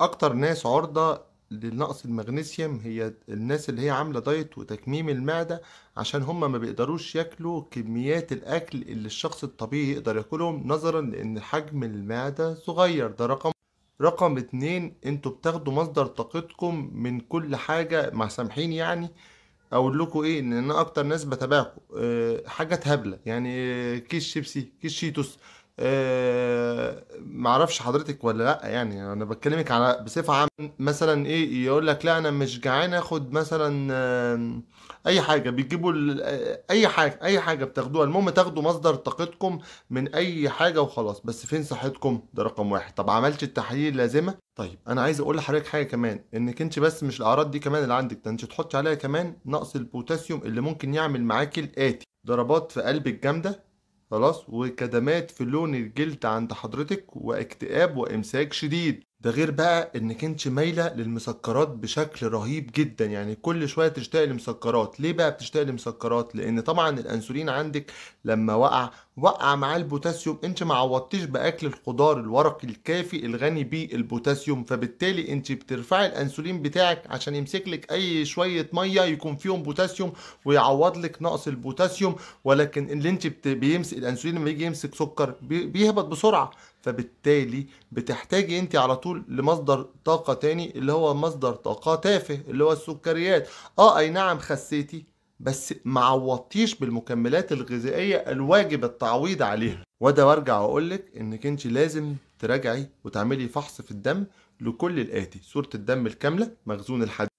اكتر ناس عرضة لنقص المغنيسيوم هي الناس اللي هي عاملة دايت وتكميم المعدة عشان هما ما بيقدروش ياكلوا كميات الاكل اللي الشخص الطبيعي يقدر ياكلهم نظرا لان حجم المعدة صغير ده رقم رقم اتنين انتوا بتاخدوا مصدر طاقتكم من كل حاجة مع سامحين يعني اقول لكم ايه ان انا اكتر ناس بتابعكم أه حاجات هبله يعني آه، كيس شيبسي كيس شيتوس آه، معرفش حضرتك ولا لا يعني انا بتكلمك على بصفه عامه مثلا ايه يقول لك لا انا مش جعان اخد مثلا آه، اي حاجه بيجيبوا آه، اي حاجه اي حاجه بتاخدوها المهم تاخدوا مصدر طاقتكم من اي حاجه وخلاص بس فين صحتكم ده رقم واحد طب عملت التحاليل اللازمه طيب انا عايز اقول لحضرتك حاجه كمان انك انت بس مش الاعراض دي كمان اللي عندك ده انت تحطي عليها كمان نقص البوتاسيوم اللي ممكن يعمل معاكي الاتي ضربات في قلبك جامده خلاص وكدمات في لون الجلد عند حضرتك واكتئاب وامساك شديد ده غير بقى انك انت مايله للمسكرات بشكل رهيب جدا يعني كل شويه تشتاقي لمسكرات ليه بقى بتشتاقي لمسكرات لان طبعا الانسولين عندك لما وقع وقع معاه البوتاسيوم انت ما عوضتيش باكل الخضار الورقي الكافي الغني بالبوتاسيوم فبالتالي انت بترفعي الانسولين بتاعك عشان يمسك لك اي شويه ميه يكون فيهم بوتاسيوم ويعوض لك نقص البوتاسيوم ولكن اللي انت بت... بيمسك الانسولين لما يجي يمسك سكر بي... بيهبط بسرعه فبالتالي بتحتاجي انت على طول لمصدر طاقه تاني اللي هو مصدر طاقه تافه اللي هو السكريات اه اي نعم خسيتي بس ما عوضتيش بالمكملات الغذائيه الواجب التعويض عليها وده وارجع واقول لك انك انت لازم تراجعي وتعملي فحص في الدم لكل الاتي صوره الدم الكامله مخزون الحديد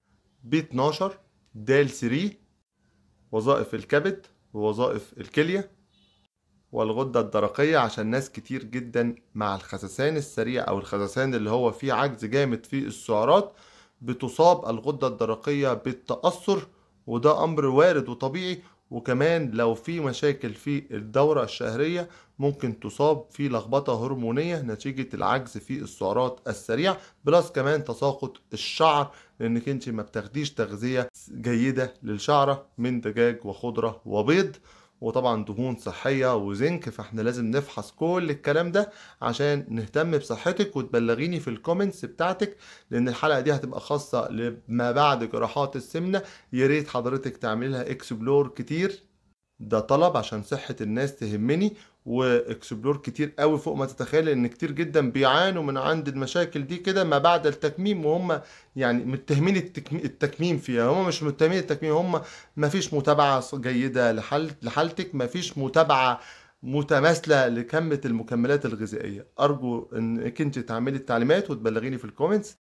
بي 12 د 3 وظائف الكبد ووظائف الكليه والغدة الدرقية عشان ناس كتير جدا مع الخسسان السريع أو الخسسان اللي هو فيه عجز جامد في السعرات بتصاب الغدة الدرقية بالتأثر وده امر وارد وطبيعي وكمان لو في مشاكل في الدورة الشهرية ممكن تصاب في لخبطة هرمونية نتيجة العجز في السعرات السريع بلس كمان تساقط الشعر لانك انت ما بتاخديش تغذية جيدة للشعرة من دجاج وخضرة وبيض وطبعا دهون صحية وزنك فاحنا لازم نفحص كل الكلام ده عشان نهتم بصحتك وتبلغيني في الكومنتس بتاعتك لان الحلقة دي هتبقى خاصة لما بعد جراحات السمنة ياريت حضرتك تعملها اكسبلور كتير ده طلب عشان صحة الناس تهمني واكسبلور كتير قوي فوق ما تتخيل ان كتير جدا بيعانوا من عند المشاكل دي كده ما بعد التكميم وهم يعني متهمين التكميم فيها هم مش متهمين التكميم هم ما فيش متابعة جيدة لحال لحالتك ما فيش متابعة متماثلة لكمة المكملات الغذائية أرجو إنك أنت تعملي التعليمات وتبلغيني في الكومنتس